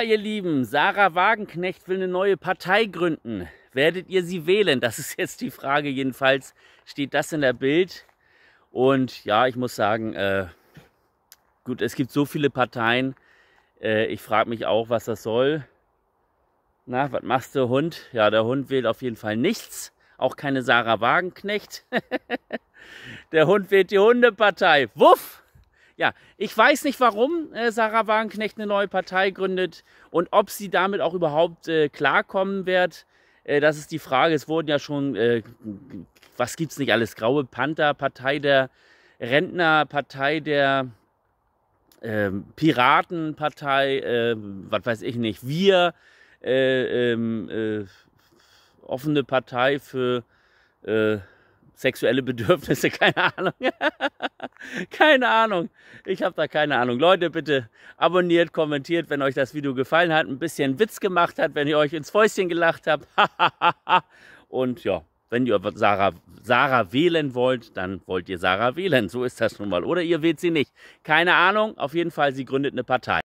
ihr Lieben, Sarah Wagenknecht will eine neue Partei gründen. Werdet ihr sie wählen? Das ist jetzt die Frage. Jedenfalls steht das in der Bild. Und ja, ich muss sagen, äh, gut, es gibt so viele Parteien. Äh, ich frage mich auch, was das soll. Na, was machst du, Hund? Ja, der Hund wählt auf jeden Fall nichts. Auch keine Sarah Wagenknecht. der Hund wählt die Hundepartei. Wuff! ja, ich weiß nicht, warum äh, Sarah Wagenknecht eine neue Partei gründet und ob sie damit auch überhaupt äh, klarkommen wird. Äh, das ist die Frage. Es wurden ja schon, äh, was gibt es nicht alles? Graue Panther, Partei der Rentner, Partei der ähm, Piratenpartei, äh, was weiß ich nicht, wir, äh, ähm, offene Partei für sexuelle Bedürfnisse, keine Ahnung. keine Ahnung. Ich habe da keine Ahnung. Leute, bitte abonniert, kommentiert, wenn euch das Video gefallen hat, ein bisschen Witz gemacht hat, wenn ihr euch ins Fäustchen gelacht habt. Und ja, wenn ihr Sarah, Sarah wählen wollt, dann wollt ihr Sarah wählen. So ist das nun mal. Oder ihr wählt sie nicht. Keine Ahnung. Auf jeden Fall, sie gründet eine Partei.